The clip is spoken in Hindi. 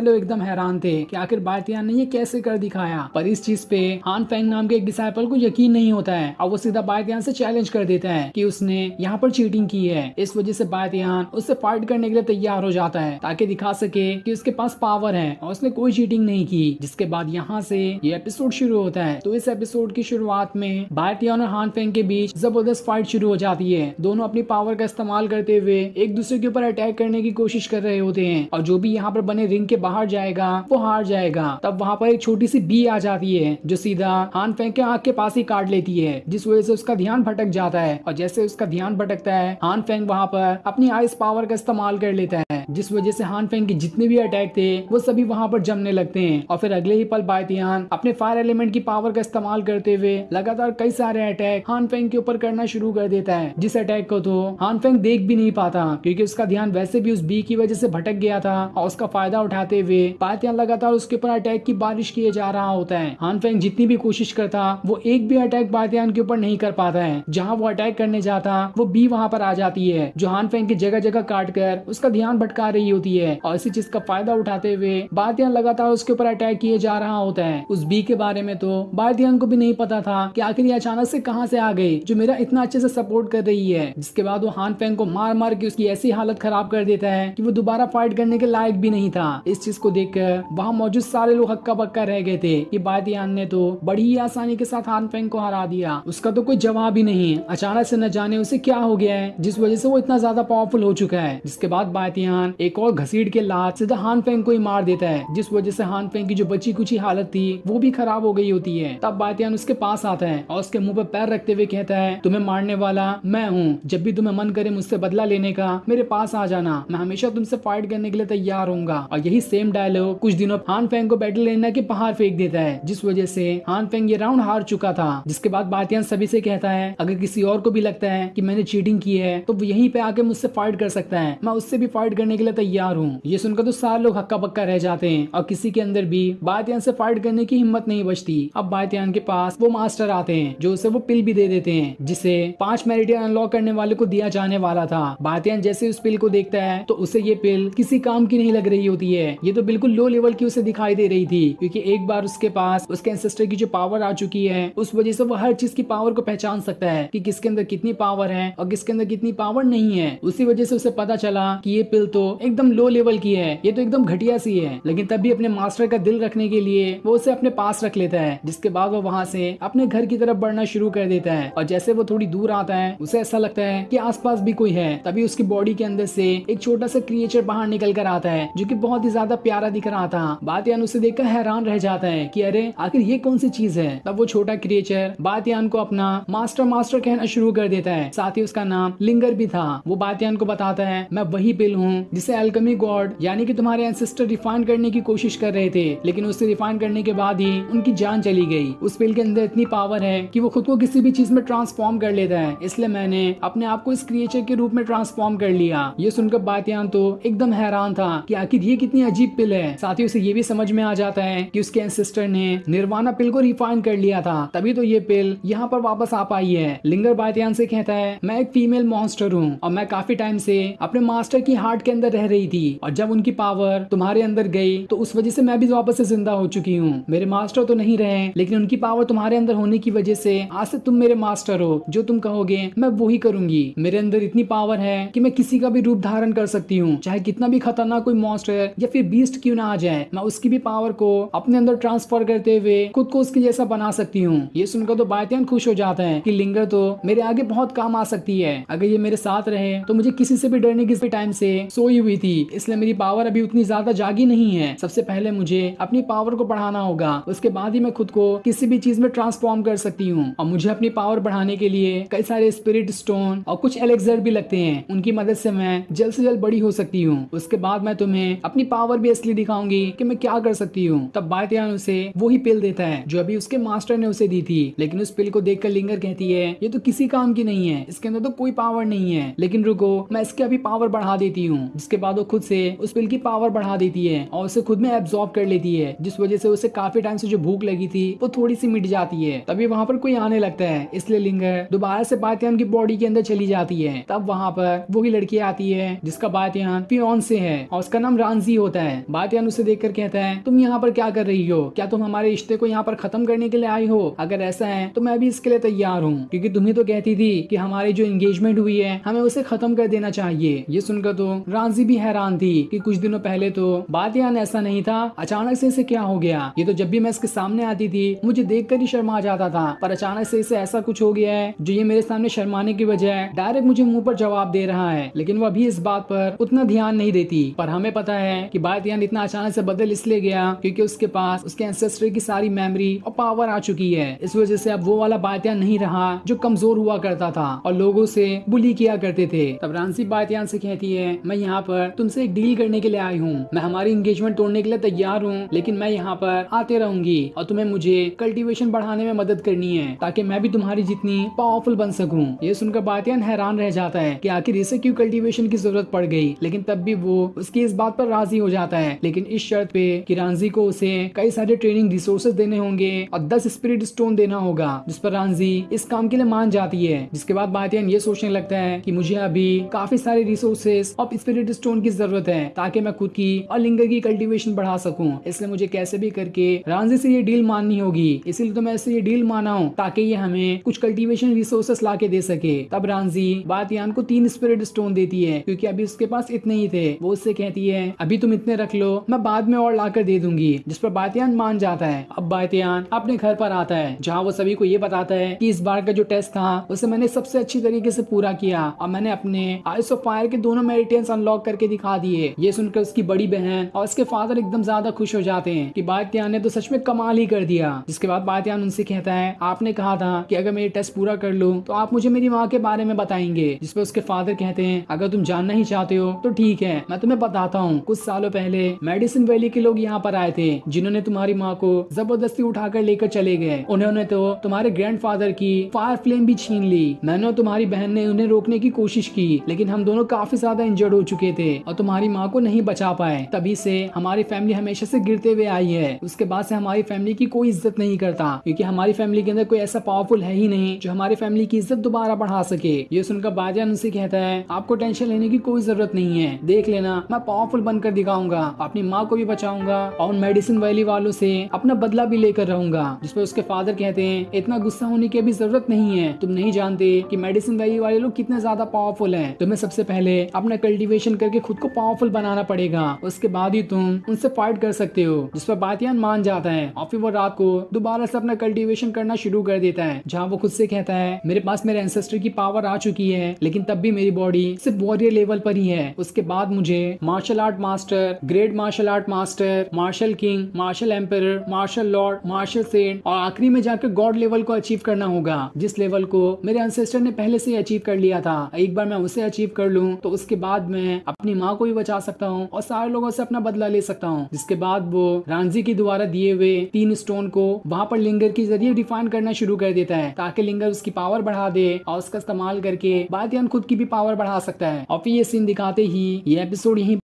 लोग एकदम हैरान थे कि आखिर बातिया ने ये कैसे कर दिखाया पर इस चीज पे हान फैंग नाम के एक डिसाइपल को यकीन नहीं होता है और वो सीधा बातियान से चैलेंज कर देता है कि उसने यहाँ पर चीटिंग की है इस वजह से बातियान उससे फाइट करने के लिए तैयार हो जाता है ताकि दिखा सके कि उसके पास पावर है और उसने कोई चीटिंग नहीं की जिसके बाद यहाँ से ये एपिसोड शुरू होता है तो इस एपिसोड की शुरुआत में बातियान और हान फेंग के बीच जबरदस्त फाइट शुरू हो जाती है दोनों अपनी पावर का इस्तेमाल करते हुए एक दूसरे के ऊपर अटैक करने की कोशिश कर रहे होते हैं और जो भी यहाँ पर बने रिंग के बाहर जाएगा वो हार जाएगा तब वहाँ पर एक छोटी सी बी आ जाती है जो सीधा हान फेंक के आँख के पास ही काट लेती है जिस वजह से उसका ध्यान भटक जाता है और जैसे उसका ध्यान भटकता है हान फेंग वहाँ पर अपनी आइस पावर का इस्तेमाल कर लेता है जिस वजह से हान फेंग के जितने भी अटैक थे वो सभी वहाँ पर जमने लगते हैं और फिर अगले ही पल बायतियान अपने फायर एलिमेंट की पावर का इस्तेमाल करते हुए लगातार कई सारे अटैक हान फेंग के ऊपर करना शुरू कर देता है जिस अटैक को तो हान फेंग देख भी नहीं पाता क्योंकि उसका ध्यान वैसे भी उस बी की वजह से भटक गया था और उसका फायदा उठाते जाते हुए पातियान लगातार उसके ऊपर अटैक की बारिश किए जा रहा होता है हानफेंग जितनी भी कोशिश करता वो एक भी अटैक पातियान के ऊपर नहीं कर पाता है जहाँ वो अटैक करने जाता वो बी वहाँ पर आ जाती है जो हानफेंग की जगह जगह काट कर उसका ध्यान भटका रही होती है और इसी चीज का फायदा उठाते हुए बातियान लगातार उसके ऊपर अटैक किए जा रहा होता है उस बी के बारे में तो बातियान को भी नहीं पता था कि आखिर ये अचानक से कहाँ से आ गई जो मेरा इतना अच्छे से सपोर्ट कर रही है जिसके बाद वो हानफेंग को मार मार के उसकी ऐसी हालत खराब कर देता है कि वो दोबारा फाइट करने के लायक भी नहीं था इस चीज को देख कर वहाँ मौजूद सारे लोग हक्का बक्का रह गए थे बात यान ने तो बड़ी ही आसानी के साथ हान फेंग को हरा दिया उसका तो कोई जवाब ही नहीं अचानक से न जाने उसे क्या हो गया है जिस वजह से वो इतना ज्यादा पावरफुल हो चुका है जिसके बाद बातियान एक और घसीट के लात सीधा तो हान फेंग को ही मार देता है जिस वजह से हान फेंग की जो बची कुछ हालत थी वो भी खराब हो गई होती है तब बातियान उसके पास आता है और उसके मुंह पर पैर रखते हुए कहता है तुम्हें मारने वाला मैं हूँ जब भी तुम्हें मन करे मुझसे बदला लेने का मेरे पास आ जाना मैं हमेशा तुमसे फाइट करने के लिए तैयार हूँ और यही सेम डायलॉग कुछ दिनों हान फेंग को बैटल लेना के पहाड़ फेंक देता है जिस वजह से हान फेंग ये राउंड हार चुका था जिसके बाद बातियान सभी से कहता है अगर किसी और को भी लगता है की मैंने चीटिंग की है तो वो पे आके मुझसे फाइट कर सकता है मैं उससे भी फाइट करने के लिए तैयार हूँ ये सुनकर तो सारे लोग हक्का पक्का रह जाते हैं और किसी के अंदर भी बातियान से फाइट करने की हिम्मत नहीं बचती अब बातियान के पास वो मास्टर आते हैं जो उसे वो पिल भी दे देते हैं जिसे पांच मेरिटियन अनलॉक करने वाले को दिया जाने वाला था बातियान जैसे उस पिल को देखता है तो उसे ये पिल किसी काम की नहीं लग रही होती है ये तो बिल्कुल लो लेवल की उसे दिखाई दे रही थी क्योंकि एक बार उसके पास उसके एंसेस्टर की जो पावर आ चुकी है उस वजह से वो हर चीज की पावर को पहचान सकता है कि किसके अंदर कितनी पावर है और किसके अंदर कितनी पावर नहीं है उसी वजह से उसे पता चला कि ये पिल तो एकदम लो लेवल की है ये तो एकदम घटिया सी है लेकिन तब भी अपने मास्टर का दिल रखने के लिए वो उसे अपने पास रख लेता है जिसके बाद वो वहाँ से अपने घर की तरफ बढ़ना शुरू कर देता है और जैसे वो थोड़ी दूर आता है उसे ऐसा लगता है की आस भी कोई है तभी उसकी बॉडी के अंदर से एक छोटा सा क्रिएचर बाहर निकल कर आता है जो की बहुत ही ज्यादा ज्यादा प्यारा दिख रहा था बात उसे देखकर हैरान रह जाते हैं कि अरे आखिर ये कौन सी चीज है तब वो छोटा क्रिएचर बातियान को अपना मास्टर मास्टर कहना शुरू कर देता है साथ ही उसका नाम लिंगर भी था वो बातियान को बताता है मैं वही बिल हूँ जिसे एल्कमी गॉड यानी कि तुम्हारे एंसेस्टर रिफाइन करने की कोशिश कर रहे थे लेकिन उसे रिफाइन करने के बाद ही उनकी जान चली गई उस बिल के अंदर इतनी पावर है कि वो खुद को किसी भी चीज में ट्रांसफॉर्म कर लेता है इसलिए मैंने अपने आप को इस क्रिएचर के रूप में ट्रांसफॉर्म कर लिया ये सुनकर बातियान तो एकदम हैरान था कि आखिर ये कितनी अजीब अजीब पिल है साथ ही उसे ये भी समझ में आ जाता है कि उसके एंसिस्टर ने निर्वाणा पिल को रिफाइन कर लिया था तभी तो ये पिल यहाँ पर वापस आ पाई है लिंगर बायतियान से कहता है मैं एक फीमेल मॉन्स्टर हूँ और मैं काफी टाइम से अपने मास्टर की हार्ट के अंदर रह रही थी और जब उनकी पावर तुम्हारे अंदर गई तो उस वजह से मैं भी वापस से जिंदा हो चुकी हूँ मेरे मास्टर तो नहीं रहे लेकिन उनकी पावर तुम्हारे अंदर होने की वजह से आज से तुम मेरे मास्टर हो जो तुम कहोगे मैं वही करूंगी मेरे अंदर इतनी पावर है कि मैं किसी का भी रूप धारण कर सकती हूँ चाहे कितना भी खतरनाक कोई मॉन्स्टर या फिर बीस्ट क्यों ना आ जाए मैं उसकी भी पावर को अपने अंदर ट्रांसफर करते हुए खुद को उसके जैसा बना सकती हूँ ये सुनकर तो बायतन खुश हो जाता है की लिंगर तो मेरे आगे बहुत काम आ सकती है अगर ये मेरे साथ रहे तो मुझे किसी से भी डरने की टाइम से सोई हुई थी इसलिए मेरी पावर अभी उतनी ज्यादा जागी नहीं है सबसे पहले मुझे अपनी पावर को बढ़ाना होगा उसके बाद ही मैं खुद को किसी भी चीज में ट्रांसफॉर्म कर सकती हूँ और मुझे अपनी पावर बढ़ाने के लिए कई सारे स्पिरिट स्टोन और कुछ एलेक्सर भी लगते हैं उनकी मदद से मैं जल्द से जल्द बड़ी हो सकती हूँ उसके बाद मैं तुम्हें अपनी पावर पावर भी असली दिखाऊंगी कि मैं क्या कर सकती हूँ तब बायतियान उसे वही पिल देता है जो अभी उसके मास्टर ने उसे दी थी लेकिन उस पिल को देख लिंगर कहती है ये तो किसी काम की नहीं है इसके अंदर तो कोई पावर नहीं है लेकिन रुको मैं इसके अभी पावर बढ़ा देती हूँ जिसके बाद वो खुद से उस पिल की पावर बढ़ा देती है और उसे खुद में एब्जॉर्ब कर लेती है जिस वजह से उसे काफी टाइम से जो भूख लगी थी वो थोड़ी सी मिट जाती है तभी वहाँ पर कोई आने लगता है इसलिए लिंगर दोबारा से बातियान की बॉडी के अंदर चली जाती है तब वहाँ पर वही लड़की आती है जिसका बातियान पियोन से है और उसका नाम रानजी होता है है बादयान उसे देख कर कहता है तुम यहाँ पर क्या कर रही हो क्या तुम हमारे रिश्ते को यहाँ पर खत्म करने के लिए आई हो अगर ऐसा है तो मैं भी इसके लिए तैयार हूँ क्योंकि तुम्हें तो कहती थी कि हमारी जो एंगेजमेंट हुई है हमें उसे खत्म कर देना चाहिए ये सुनकर तो राजी भी हैरान थी कि कुछ दिनों पहले तो बादयान ऐसा नहीं था अचानक से इसे क्या हो गया ये तो जब भी मैं इसके सामने आती थी मुझे देख कर ही शर्मा जाता था पर अचानक से इसे ऐसा कुछ हो गया है जो ये मेरे सामने शर्माने की बजाय डायरेक्ट मुझे मुंह पर जवाब दे रहा है लेकिन वो अभी इस बात पर उतना ध्यान नहीं देती पर हमें पता है की बायतियान इतना अचानक से बदल इसलिए गया क्योंकि उसके पास उसके एंसेस्ट्री की सारी मेमोरी और पावर आ चुकी है इस वजह से अब वो वाला बायतियान नहीं रहा जो कमजोर हुआ करता था और लोगों से बुली किया करते थे तब रानसी बायतियान से कहती है मैं यहाँ पर तुमसे एक डील करने के लिए आई हूँ मैं हमारी इंगेजमेंट तोड़ने के लिए तैयार हूँ लेकिन मैं यहाँ पर आते रहूंगी और तुम्हें मुझे कल्टिवेशन बढ़ाने में मदद करनी है ताकि मैं भी तुम्हारी जितनी पावरफुल बन सकूँ ये सुनकर बातियान हैरान रह जाता है की आखिर इसे क्यूँ कल्टिवेशन की जरूरत पड़ गई लेकिन तब भी वो उसकी इस बात पर राजी हो जाता आता है लेकिन इस शर्त पे कि रानजी को उसे कई सारे ट्रेनिंग रिसोर्सेज देने होंगे और दस स्पिरिट स्टोन देना होगा जिस पर रानजी इस काम के लिए मान जाती है जिसके बाद बातियान ये सोचने लगता है की मुझे अभी काफी सारे रिसोर्सेज और स्पिरिट स्टोन की जरूरत है ताकि मैं खुद की और लिंगर की कल्टिवेशन बढ़ा सकूँ इसलिए मुझे कैसे भी करके रानजी से ये डील माननी होगी इसीलिए तो मैं इससे ये डील माना हूँ ताकि ये हमें कुछ कल्टीवेशन रिसोर्सेस ला के दे सके तब रानजी बातियान को तीन स्पिरिट स्टोन देती है क्योंकि अभी उसके पास इतने ही थे वो उससे कहती है अभी तुम इतने इसमें रख लो मैं बाद में और लाकर दे दूंगी जिस पर बातियान मान जाता है अब बातियान अपने घर पर आता है जहाँ वो सभी को ये बताता है की इस बार का जो टेस्ट था उसे मैंने सबसे अच्छी तरीके से पूरा किया और मैंने अपने आइस ऑफ फायर के दोनों मेरिटियंस अनलॉक करके दिखा दिए ये सुनकर उसकी बड़ी बहन और उसके फादर एकदम ज्यादा खुश हो जाते हैं की बातियान ने तो सच में कमाल ही कर दिया जिसके बाद बातियान उनसे कहता है आपने कहा था कि अगर मेरी टेस्ट पूरा कर लूँ तो आप मुझे मेरी माँ के बारे में बताएंगे जिसपे उसके फादर कहते हैं अगर तुम जानना ही चाहते हो तो ठीक है मैं तुम्हें बताता हूँ कुछ सालों पहले पहले मेडिसिन वैली के लोग यहाँ पर आए थे जिन्होंने तुम्हारी माँ को जबरदस्ती उठाकर लेकर चले गए उन्होंने तो तुम्हारे ग्रैंडफादर की फायर फ्लेम भी छीन ली मैंने और तुम्हारी बहन ने उन्हें रोकने की कोशिश की लेकिन हम दोनों काफी ज्यादा इंजर्ड हो चुके थे और तुम्हारी माँ को नहीं बचा पाए तभी से हमारी फैमिली हमेशा से गिरते हुए आई है उसके बाद से हमारी फैमिली की कोई इज्जत नहीं करता क्यूँकी हमारी फैमिली के अंदर कोई ऐसा पावरफुल है ही नहीं जो हमारी फैमिली की इज्जत दोबारा बढ़ा सके ये सुनकर बाजान उनसे कहता है आपको टेंशन लेने की कोई जरूरत नहीं है देख लेना मैं पावरफुल बनकर दिखाऊंगा बचाऊंगा अपनी माँ को भी बचाऊंगा और मेडिसिन वैली वालों से अपना बदला भी लेकर रहूंगा जिसपे उसके फादर कहते हैं इतना गुस्सा होने की भी जरूरत नहीं है तुम नहीं जानते कि मेडिसिन वैली वाले लोग कितने ज्यादा पावरफुल है तुम्हें सबसे पहले अपना कल्टिवेशन करके खुद को पावरफुल बनाना पड़ेगा उसके बाद ही तुम उनसे फाइट कर सकते हो जिस पर बातियान मान जाता है और फिर वो रात को दोबारा से अपना कल्टिवेशन करना शुरू कर देता है जहाँ वो खुद से कहता है मेरे पास मेरे एंसेस्टर की पावर आ चुकी है लेकिन तब भी मेरी बॉडी सिर्फ वॉरियर लेवल पर ही है उसके बाद मुझे martial art master great martial art master martial king martial emperor martial lord martial saint और आखिरी में जाकर गॉड लेवल को अचीव करना होगा जिस लेवल को मेरे अनसेस्टर ने पहले से अचीव कर लिया था एक बार मैं उसे अचीव कर लूँ तो उसके बाद मैं अपनी माँ को भी बचा सकता हूँ और सारे लोगों से अपना बदला ले सकता हूँ जिसके बाद वो रांझी के द्वारा दिए हुए तीन स्टोन को वहाँ पर लिंगर के जरिए डिफाइन करना शुरू कर देता है ताकि लिंगर उसकी पावर बढ़ा दे और उसका इस्तेमाल करके बाद खुद की भी पावर बढ़ा सकता है और फिर ये सीन दिखाते ही ये एपिसोड यही